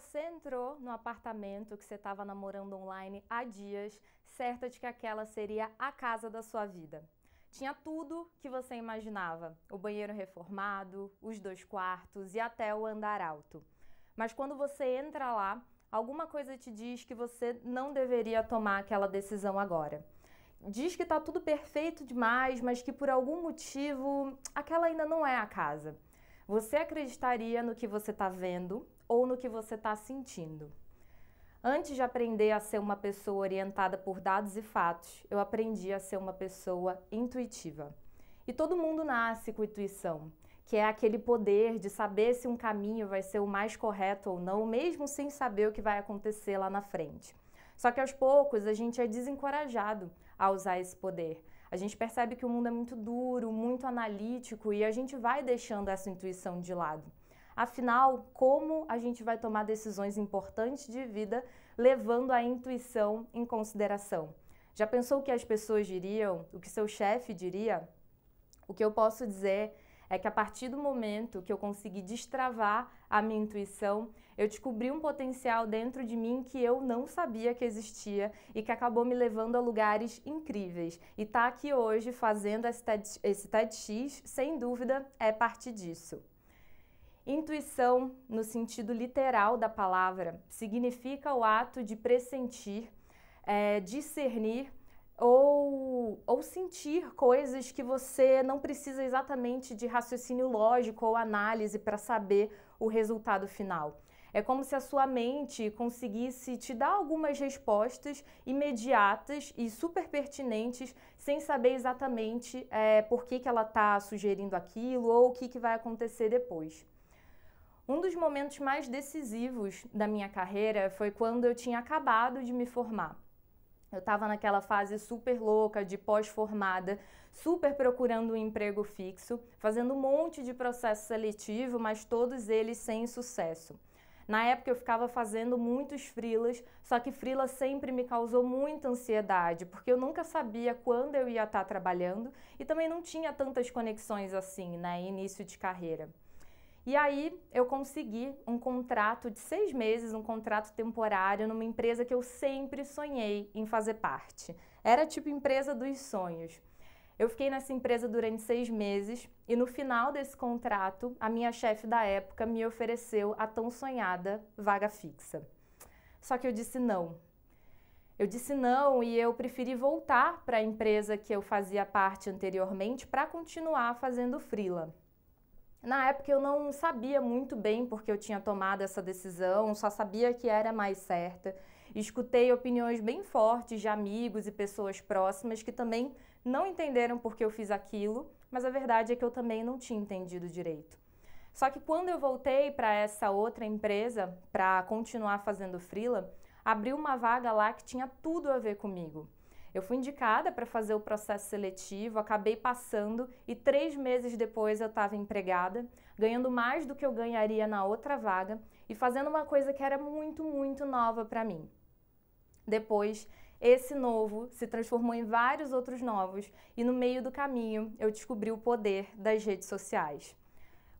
você entrou no apartamento que você estava namorando online há dias, certa de que aquela seria a casa da sua vida. Tinha tudo que você imaginava: o banheiro reformado, os dois quartos e até o andar alto. Mas quando você entra lá, alguma coisa te diz que você não deveria tomar aquela decisão agora. Diz que está tudo perfeito demais, mas que por algum motivo aquela ainda não é a casa. Você acreditaria no que você está vendo, ou no que você está sentindo. Antes de aprender a ser uma pessoa orientada por dados e fatos, eu aprendi a ser uma pessoa intuitiva. E todo mundo nasce com intuição, que é aquele poder de saber se um caminho vai ser o mais correto ou não, mesmo sem saber o que vai acontecer lá na frente. Só que aos poucos a gente é desencorajado a usar esse poder. A gente percebe que o mundo é muito duro, muito analítico e a gente vai deixando essa intuição de lado. Afinal, como a gente vai tomar decisões importantes de vida levando a intuição em consideração? Já pensou o que as pessoas diriam? O que seu chefe diria? O que eu posso dizer é que a partir do momento que eu consegui destravar a minha intuição, eu descobri um potencial dentro de mim que eu não sabia que existia e que acabou me levando a lugares incríveis. E tá aqui hoje fazendo esse TED, esse TEDx, sem dúvida, é parte disso. Intuição, no sentido literal da palavra, significa o ato de pressentir, é, discernir ou, ou sentir coisas que você não precisa exatamente de raciocínio lógico ou análise para saber o resultado final. É como se a sua mente conseguisse te dar algumas respostas imediatas e super pertinentes, sem saber exatamente é, por que, que ela está sugerindo aquilo ou o que, que vai acontecer depois. Um dos momentos mais decisivos da minha carreira foi quando eu tinha acabado de me formar. Eu estava naquela fase super louca de pós-formada, super procurando um emprego fixo, fazendo um monte de processo seletivo, mas todos eles sem sucesso. Na época eu ficava fazendo muitos frilas, só que frila sempre me causou muita ansiedade, porque eu nunca sabia quando eu ia estar tá trabalhando e também não tinha tantas conexões assim, né, início de carreira. E aí eu consegui um contrato de seis meses, um contrato temporário numa empresa que eu sempre sonhei em fazer parte. Era tipo empresa dos sonhos. Eu fiquei nessa empresa durante seis meses e no final desse contrato, a minha chefe da época me ofereceu a tão sonhada vaga fixa. Só que eu disse não. Eu disse não e eu preferi voltar para a empresa que eu fazia parte anteriormente para continuar fazendo freela. Na época eu não sabia muito bem porque eu tinha tomado essa decisão, só sabia que era mais certa. Escutei opiniões bem fortes de amigos e pessoas próximas que também não entenderam por que eu fiz aquilo, mas a verdade é que eu também não tinha entendido direito. Só que quando eu voltei para essa outra empresa para continuar fazendo freela, abriu uma vaga lá que tinha tudo a ver comigo. Eu fui indicada para fazer o processo seletivo, acabei passando e três meses depois eu estava empregada, ganhando mais do que eu ganharia na outra vaga e fazendo uma coisa que era muito, muito nova para mim. Depois, esse novo se transformou em vários outros novos e no meio do caminho eu descobri o poder das redes sociais.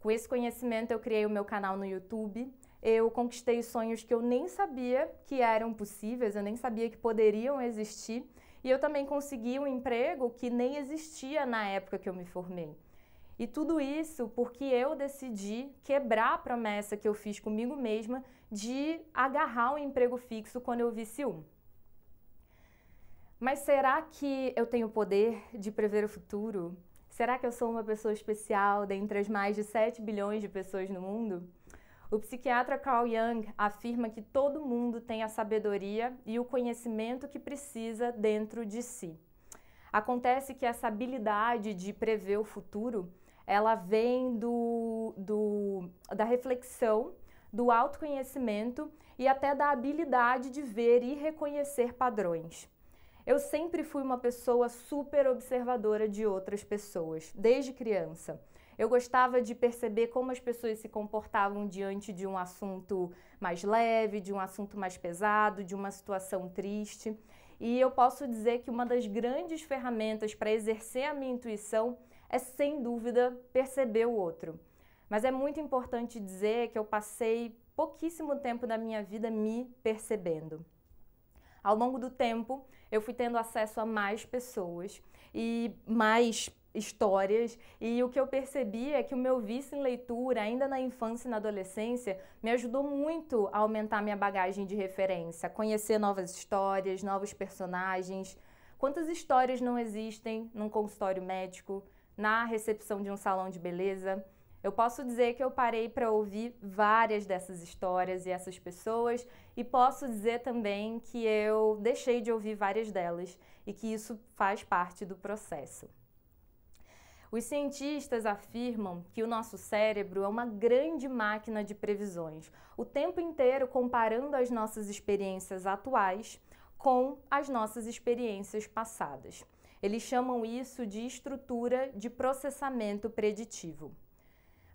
Com esse conhecimento, eu criei o meu canal no YouTube. Eu conquistei sonhos que eu nem sabia que eram possíveis, eu nem sabia que poderiam existir. E eu também consegui um emprego que nem existia na época que eu me formei. E tudo isso porque eu decidi quebrar a promessa que eu fiz comigo mesma de agarrar um emprego fixo quando eu visse um. Mas será que eu tenho o poder de prever o futuro? Será que eu sou uma pessoa especial dentre as mais de 7 bilhões de pessoas no mundo? O psiquiatra Carl Jung afirma que todo mundo tem a sabedoria e o conhecimento que precisa dentro de si. Acontece que essa habilidade de prever o futuro, ela vem do, do da reflexão, do autoconhecimento e até da habilidade de ver e reconhecer padrões. Eu sempre fui uma pessoa super observadora de outras pessoas, desde criança. Eu gostava de perceber como as pessoas se comportavam diante de um assunto mais leve, de um assunto mais pesado, de uma situação triste. E eu posso dizer que uma das grandes ferramentas para exercer a minha intuição é, sem dúvida, perceber o outro. Mas é muito importante dizer que eu passei pouquíssimo tempo da minha vida me percebendo. Ao longo do tempo, eu fui tendo acesso a mais pessoas e mais histórias e o que eu percebi é que o meu vício em leitura, ainda na infância e na adolescência, me ajudou muito a aumentar minha bagagem de referência, conhecer novas histórias, novos personagens. Quantas histórias não existem num consultório médico, na recepção de um salão de beleza? Eu posso dizer que eu parei para ouvir várias dessas histórias e essas pessoas, e posso dizer também que eu deixei de ouvir várias delas e que isso faz parte do processo. Os cientistas afirmam que o nosso cérebro é uma grande máquina de previsões, o tempo inteiro comparando as nossas experiências atuais com as nossas experiências passadas. Eles chamam isso de estrutura de processamento preditivo.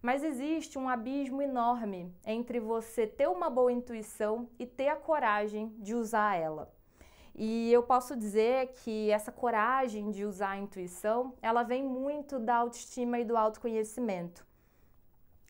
Mas existe um abismo enorme entre você ter uma boa intuição e ter a coragem de usar ela. E eu posso dizer que essa coragem de usar a intuição, ela vem muito da autoestima e do autoconhecimento.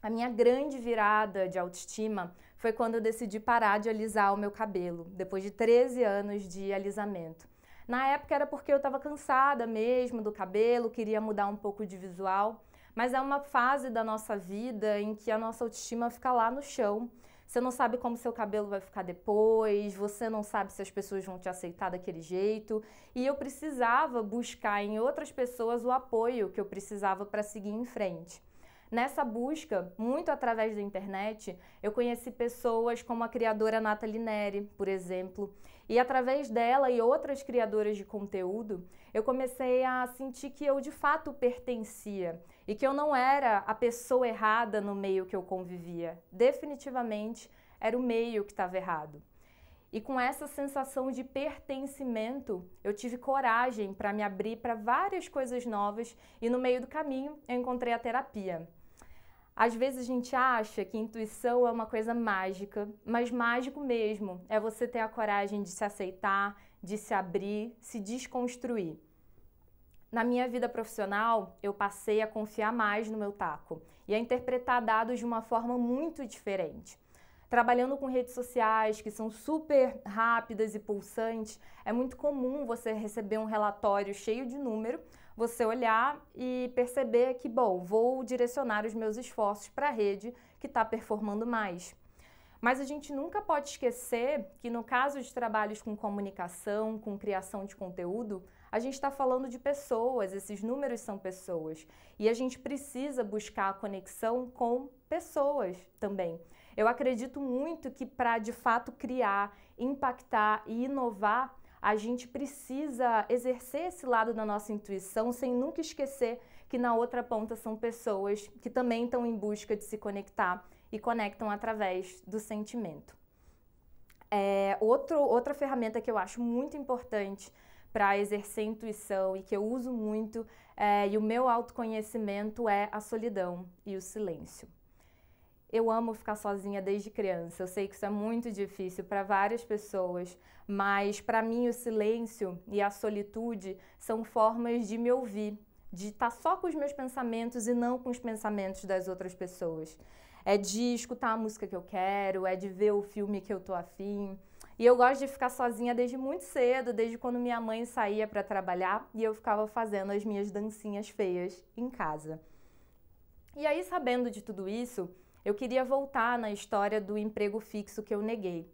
A minha grande virada de autoestima foi quando eu decidi parar de alisar o meu cabelo, depois de 13 anos de alisamento. Na época era porque eu estava cansada mesmo do cabelo, queria mudar um pouco de visual, mas é uma fase da nossa vida em que a nossa autoestima fica lá no chão você não sabe como seu cabelo vai ficar depois, você não sabe se as pessoas vão te aceitar daquele jeito. E eu precisava buscar em outras pessoas o apoio que eu precisava para seguir em frente. Nessa busca, muito através da internet, eu conheci pessoas como a criadora Nathalie Neri, por exemplo, e através dela e outras criadoras de conteúdo, eu comecei a sentir que eu de fato pertencia e que eu não era a pessoa errada no meio que eu convivia. Definitivamente era o meio que estava errado. E com essa sensação de pertencimento, eu tive coragem para me abrir para várias coisas novas e no meio do caminho eu encontrei a terapia. Às vezes a gente acha que intuição é uma coisa mágica, mas mágico mesmo é você ter a coragem de se aceitar, de se abrir, se desconstruir. Na minha vida profissional, eu passei a confiar mais no meu taco e a interpretar dados de uma forma muito diferente. Trabalhando com redes sociais que são super rápidas e pulsantes, é muito comum você receber um relatório cheio de número, você olhar e perceber que, bom, vou direcionar os meus esforços para a rede que está performando mais. Mas a gente nunca pode esquecer que, no caso de trabalhos com comunicação, com criação de conteúdo, a gente está falando de pessoas, esses números são pessoas. E a gente precisa buscar a conexão com pessoas também. Eu acredito muito que, para de fato criar, impactar e inovar, a gente precisa exercer esse lado da nossa intuição sem nunca esquecer que na outra ponta são pessoas que também estão em busca de se conectar e conectam através do sentimento. É, outro, outra ferramenta que eu acho muito importante para exercer intuição e que eu uso muito é, e o meu autoconhecimento é a solidão e o silêncio. Eu amo ficar sozinha desde criança. Eu sei que isso é muito difícil para várias pessoas, mas para mim o silêncio e a solitude são formas de me ouvir, de estar tá só com os meus pensamentos e não com os pensamentos das outras pessoas. É de escutar a música que eu quero, é de ver o filme que eu tô afim. E eu gosto de ficar sozinha desde muito cedo, desde quando minha mãe saía para trabalhar e eu ficava fazendo as minhas dancinhas feias em casa. E aí, sabendo de tudo isso, eu queria voltar na história do emprego fixo que eu neguei.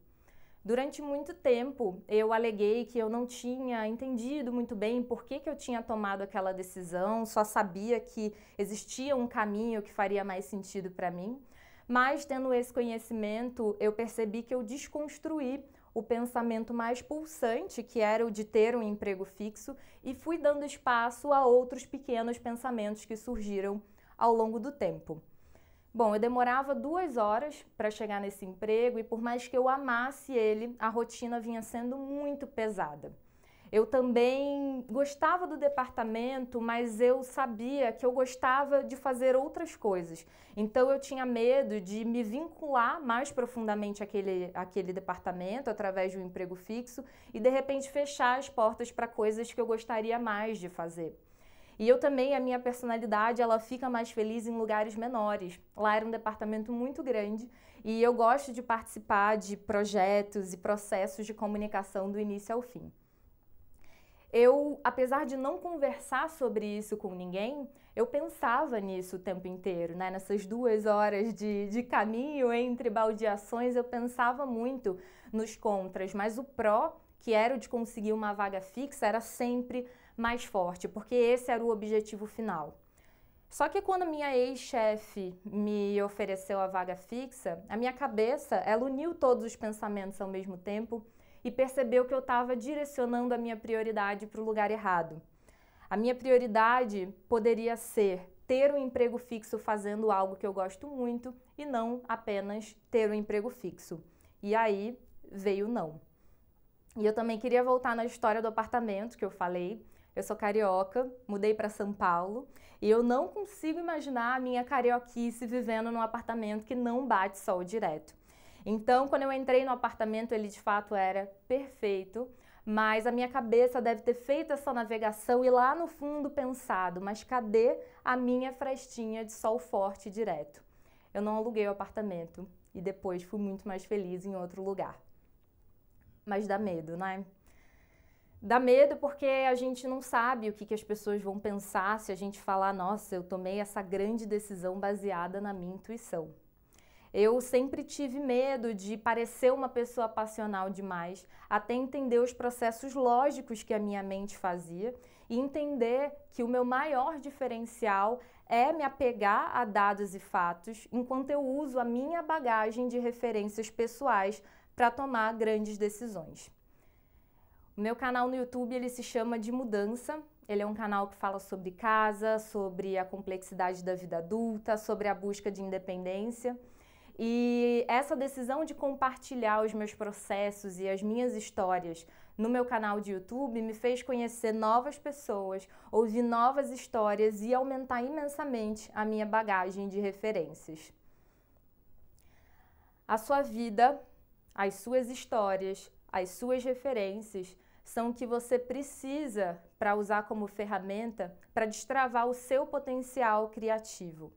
Durante muito tempo, eu aleguei que eu não tinha entendido muito bem por que, que eu tinha tomado aquela decisão, só sabia que existia um caminho que faria mais sentido para mim. Mas, tendo esse conhecimento, eu percebi que eu desconstruí o pensamento mais pulsante, que era o de ter um emprego fixo, e fui dando espaço a outros pequenos pensamentos que surgiram ao longo do tempo. Bom, eu demorava duas horas para chegar nesse emprego e, por mais que eu amasse ele, a rotina vinha sendo muito pesada. Eu também gostava do departamento, mas eu sabia que eu gostava de fazer outras coisas. Então eu tinha medo de me vincular mais profundamente àquele, àquele departamento através de um emprego fixo e de repente fechar as portas para coisas que eu gostaria mais de fazer. E eu também, a minha personalidade, ela fica mais feliz em lugares menores. Lá era um departamento muito grande e eu gosto de participar de projetos e processos de comunicação do início ao fim. Eu, apesar de não conversar sobre isso com ninguém, eu pensava nisso o tempo inteiro, né? Nessas duas horas de, de caminho entre baldeações, eu pensava muito nos contras, mas o pró, que era o de conseguir uma vaga fixa, era sempre mais forte, porque esse era o objetivo final. Só que quando minha ex-chefe me ofereceu a vaga fixa, a minha cabeça, ela uniu todos os pensamentos ao mesmo tempo e percebeu que eu estava direcionando a minha prioridade para o lugar errado. A minha prioridade poderia ser ter um emprego fixo fazendo algo que eu gosto muito e não apenas ter um emprego fixo. E aí veio não. E eu também queria voltar na história do apartamento que eu falei. Eu sou carioca, mudei para São Paulo e eu não consigo imaginar a minha carioquice vivendo num apartamento que não bate sol direto. Então, quando eu entrei no apartamento, ele de fato era perfeito, mas a minha cabeça deve ter feito essa navegação e lá no fundo pensado, mas cadê a minha frestinha de sol forte direto? Eu não aluguei o apartamento e depois fui muito mais feliz em outro lugar. Mas dá medo, né? Dá medo porque a gente não sabe o que, que as pessoas vão pensar se a gente falar, nossa, eu tomei essa grande decisão baseada na minha intuição. Eu sempre tive medo de parecer uma pessoa passional demais, até entender os processos lógicos que a minha mente fazia e entender que o meu maior diferencial é me apegar a dados e fatos enquanto eu uso a minha bagagem de referências pessoais para tomar grandes decisões. Meu canal no YouTube ele se chama de Mudança. Ele é um canal que fala sobre casa, sobre a complexidade da vida adulta, sobre a busca de independência. E essa decisão de compartilhar os meus processos e as minhas histórias no meu canal de YouTube me fez conhecer novas pessoas, ouvir novas histórias e aumentar imensamente a minha bagagem de referências. A sua vida, as suas histórias, as suas referências são que você precisa para usar como ferramenta para destravar o seu potencial criativo.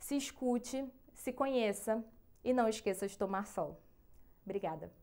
Se escute, se conheça e não esqueça de tomar sol. Obrigada.